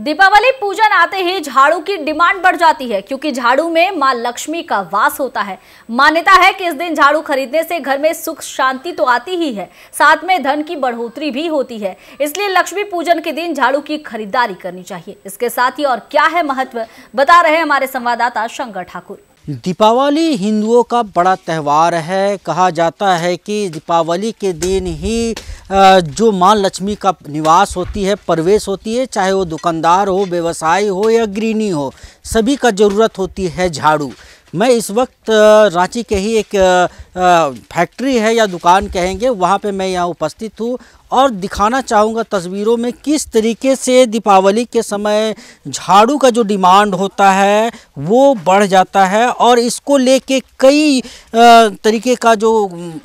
दीपावली पूजन आते ही झाड़ू की डिमांड बढ़ जाती है क्योंकि झाड़ू में मां लक्ष्मी का वास होता है मान्यता है कि इस दिन झाड़ू खरीदने से घर में सुख शांति तो आती ही है साथ में धन की बढ़ोतरी भी होती है इसलिए लक्ष्मी पूजन के दिन झाड़ू की खरीदारी करनी चाहिए इसके साथ ही और क्या है महत्व बता रहे हमारे संवाददाता शंकर ठाकुर दीपावली हिंदुओं का बड़ा त्यौहार है कहा जाता है कि दीपावली के दिन ही जो माँ लक्ष्मी का निवास होती है प्रवेश होती है चाहे वो दुकानदार हो व्यवसायी हो या गृहिणी हो सभी का ज़रूरत होती है झाड़ू मैं इस वक्त रांची के ही एक फैक्ट्री है या दुकान कहेंगे वहाँ पे मैं यहाँ उपस्थित हूँ और दिखाना चाहूँगा तस्वीरों में किस तरीके से दीपावली के समय झाड़ू का जो डिमांड होता है वो बढ़ जाता है और इसको लेके कई तरीके का जो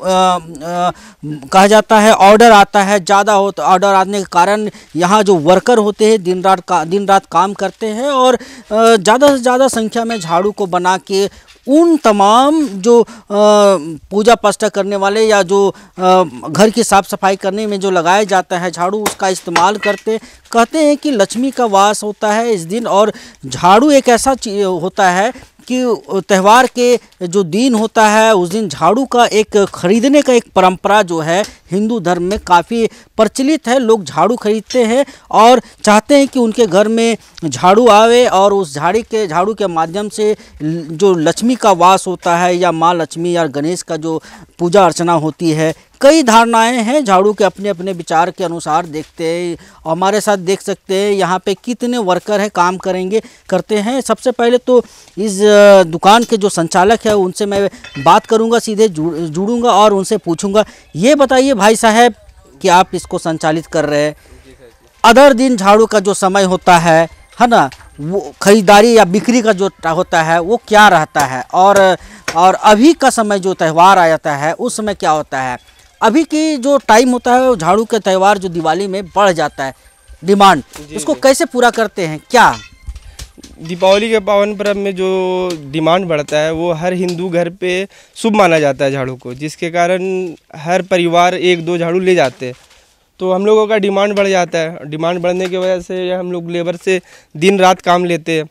कहा जाता है ऑर्डर आता है ज़्यादा हो तो ऑर्डर आने के कारण यहाँ जो वर्कर होते हैं दिन रात का दिन रात काम करते हैं और ज़्यादा से ज़्यादा संख्या में झाड़ू को बना के उन तमाम जो पूजा पास्टा करने वाले या जो घर की साफ़ सफाई करने में जो लगाया जाता है झाड़ू उसका इस्तेमाल करते कहते हैं कि लक्ष्मी का वास होता है इस दिन और झाड़ू एक ऐसा होता है कि त्यौहार के जो दिन होता है उस दिन झाड़ू का एक खरीदने का एक परंपरा जो है हिंदू धर्म में काफ़ी प्रचलित है लोग झाड़ू खरीदते हैं और चाहते हैं कि उनके घर में झाड़ू आवे और उस झाड़ी के झाड़ू के माध्यम से जो लक्ष्मी का वास होता है या माँ लक्ष्मी या गणेश का जो पूजा अर्चना होती है कई धारणाएं हैं झाड़ू के अपने अपने विचार के अनुसार देखते हैं हमारे साथ देख सकते हैं यहाँ पे कितने वर्कर हैं काम करेंगे करते हैं सबसे पहले तो इस दुकान के जो संचालक है उनसे मैं बात करूँगा सीधे जुड़ जुड़ूँगा और उनसे पूछूँगा ये बताइए भाई साहब कि आप इसको संचालित कर रहे हैं अदर दिन झाड़ू का जो समय होता है है ना वो खरीदारी या बिक्री का जो होता है वो क्या रहता है और और अभी का समय जो त्यौहार आ जाता है उस समय क्या होता है अभी की जो टाइम होता है वो झाड़ू का त्यौहार जो दिवाली में बढ़ जाता है डिमांड उसको कैसे पूरा करते हैं क्या दीपावली के पावन पर्व में जो डिमांड बढ़ता है वो हर हिंदू घर पे शुभ माना जाता है झाड़ू को जिसके कारण हर परिवार एक दो झाड़ू ले जाते हैं तो हम लोगों का डिमांड बढ़ जाता है डिमांड बढ़ने की वजह से हम लोग लेबर से दिन रात काम लेते हैं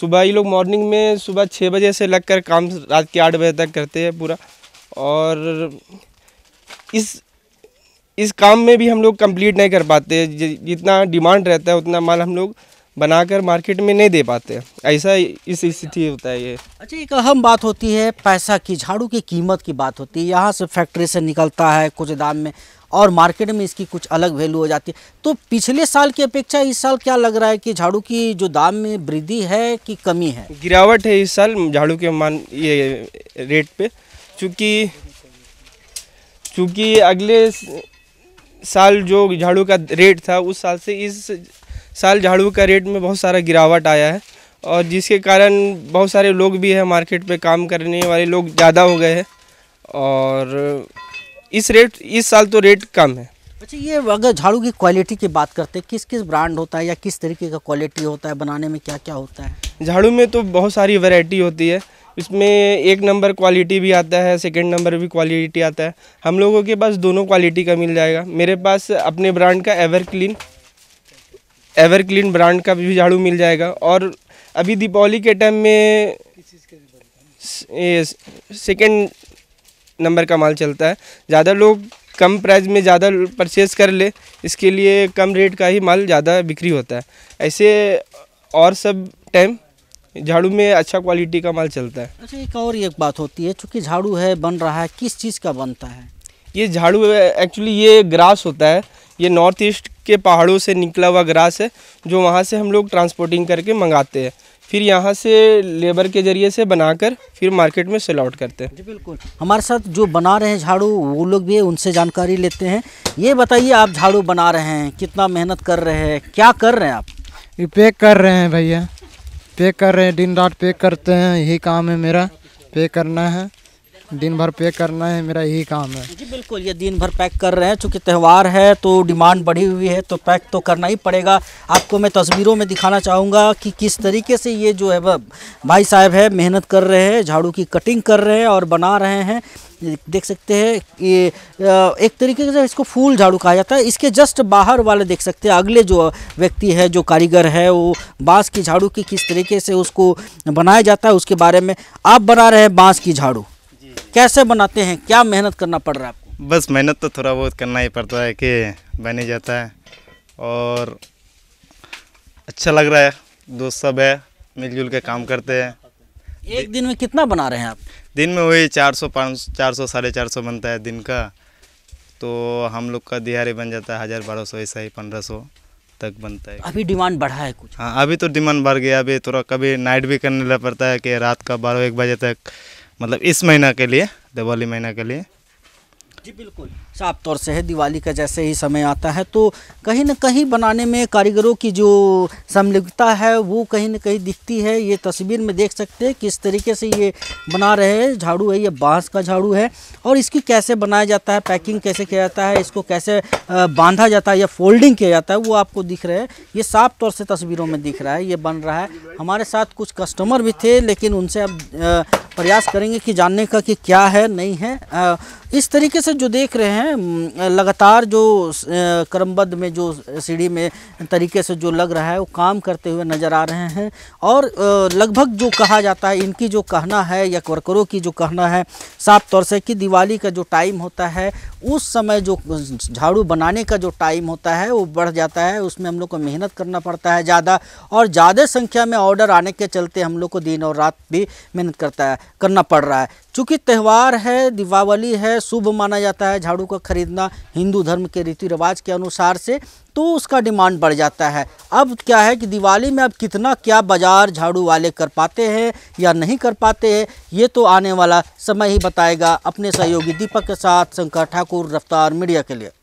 सुबह ही लोग मॉर्निंग में सुबह छः बजे से लग कर काम रात के आठ बजे तक करते हैं पूरा और इस इस काम में भी हम लोग कंप्लीट नहीं कर पाते जितना डिमांड रहता है उतना माल हम लोग बनाकर मार्केट में नहीं दे पाते ऐसा इस स्थिति होता है ये अच्छा एक अहम बात होती है पैसा की झाड़ू की कीमत की बात होती है यहाँ से फैक्ट्री से निकलता है कुछ दाम में और मार्केट में इसकी कुछ अलग वैल्यू हो जाती है तो पिछले साल की अपेक्षा इस साल क्या लग रहा है कि झाड़ू की जो दाम में वृद्धि है कि कमी है गिरावट है इस साल झाड़ू के मान ये रेट पे चूँकि क्योंकि अगले साल जो झाड़ू का रेट था उस साल से इस साल झाड़ू का रेट में बहुत सारा गिरावट आया है और जिसके कारण बहुत सारे लोग भी हैं मार्केट पे काम करने वाले लोग ज़्यादा हो गए हैं और इस रेट इस साल तो रेट कम है अच्छा ये अगर झाड़ू की क्वालिटी की बात करते हैं किस किस ब्रांड होता है या किस तरीके का क्वालिटी होता है बनाने में क्या क्या होता है झाड़ू में तो बहुत सारी वैरायटी होती है इसमें एक नंबर क्वालिटी भी आता है सेकंड नंबर भी क्वालिटी आता है हम लोगों के पास दोनों क्वालिटी का मिल जाएगा मेरे पास अपने ब्रांड का Ever Clean Ever Clean brand का भी झाड़ू मिल जाएगा और अभी दीपावली के टाइम में सेकेंड नंबर का माल चलता है ज़्यादा लोग कम प्राइस में ज़्यादा परचेज़ कर ले इसके लिए कम रेट का ही माल ज़्यादा बिक्री होता है ऐसे और सब टाइम झाड़ू में अच्छा क्वालिटी का माल चलता है अच्छा एक और एक बात होती है चूँकि झाड़ू है बन रहा है किस चीज़ का बनता है ये झाड़ू एक्चुअली ये ग्रास होता है ये नॉर्थ ईस्ट के पहाड़ों से निकला हुआ ग्रास है जो वहाँ से हम लोग ट्रांसपोर्टिंग करके मंगाते हैं फिर यहाँ से लेबर के ज़रिए से बनाकर फिर मार्केट में सेल आउट करते हैं जी बिल्कुल हमारे साथ जो बना रहे हैं झाड़ू वो लोग भी उनसे जानकारी लेते हैं ये बताइए आप झाड़ू बना रहे हैं कितना मेहनत कर रहे हैं क्या कर रहे हैं आप ये पैक कर रहे हैं भैया पे कर रहे हैं दिन रात पे करते हैं यही काम है मेरा पे करना है दिन भर पे करना है मेरा यही काम है जी बिल्कुल ये दिन भर पैक कर रहे हैं चूँकि त्यौहार है तो डिमांड बढ़ी हुई है तो पैक तो करना ही पड़ेगा आपको मैं तस्वीरों में दिखाना चाहूँगा कि किस तरीके से ये जो है भाई साहब है मेहनत कर रहे हैं झाड़ू की कटिंग कर रहे हैं और बना रहे हैं देख सकते हैं ये एक तरीके से इसको फूल झाड़ू कहा जाता है इसके जस्ट बाहर वाले देख सकते हैं अगले जो व्यक्ति है जो कारीगर है वो बाँस की झाड़ू की किस तरीके से उसको बनाया जाता है उसके बारे में आप बना रहे हैं बाँस की झाड़ू कैसे बनाते हैं क्या मेहनत करना पड़ रहा है आपको बस मेहनत तो थोड़ा बहुत करना ही पड़ता है कि बन ही जाता है और अच्छा लग रहा है दोस्त सब है मिलजुल के काम करते हैं एक दिन में कितना बना रहे हैं आप दिन में वही चार सौ पाँच चार सौ साढ़े चार सौ बनता है दिन का तो हम लोग का दिहाड़ी बन जाता है हज़ार बारह सौ ऐसा ही पंद्रह सौ तक बनता है अभी डिमांड बढ़ा है कुछ हाँ अभी तो डिमांड बढ़ गया अभी थोड़ा कभी नाइट भी करने लग पड़ता है कि रात का बारह एक बजे तक मतलब इस महीना के लिए दिवाली महीना के लिए जी बिल्कुल साफ तौर से है दिवाली का जैसे ही समय आता है तो कहीं ना कहीं बनाने में कारीगरों की जो समलिप्तता है वो कहीं ना कहीं दिखती है ये तस्वीर में देख सकते हैं किस तरीके से ये बना रहे हैं झाड़ू है ये बांस का झाड़ू है और इसकी कैसे बनाया जाता है पैकिंग कैसे किया जाता है इसको कैसे बांधा जाता है या फोल्डिंग किया जाता है वो आपको दिख रहा है ये साफ तौर से तस्वीरों में दिख रहा है ये बन रहा है हमारे साथ कुछ कस्टमर भी थे लेकिन उनसे अब प्रयास करेंगे कि जानने का कि क्या है नहीं है इस तरीके से जो देख रहे हैं लगातार जो क्रमबद्ध में जो सीढ़ी में तरीके से जो लग रहा है वो काम करते हुए नज़र आ रहे हैं और लगभग जो कहा जाता है इनकी जो कहना है या वर्करों की जो कहना है साफ तौर से कि दिवाली का जो टाइम होता है उस समय जो झाड़ू बनाने का जो टाइम होता है वो बढ़ जाता है उसमें हम लोग को मेहनत करना पड़ता है ज़्यादा और ज़्यादा संख्या में ऑर्डर आने के चलते हम लोग को दिन और रात भी मेहनत करता है करना पड़ रहा है चूँकि त्यौहार है दीपावली है शुभ माना जाता है झाड़ू का खरीदना हिंदू धर्म के रीति रिवाज के अनुसार से तो उसका डिमांड बढ़ जाता है अब क्या है कि दिवाली में अब कितना क्या बाज़ार झाड़ू वाले कर पाते हैं या नहीं कर पाते हैं ये तो आने वाला समय ही बताएगा अपने सहयोगी दीपक के साथ शंकर ठाकुर रफ्तार मीडिया के लिए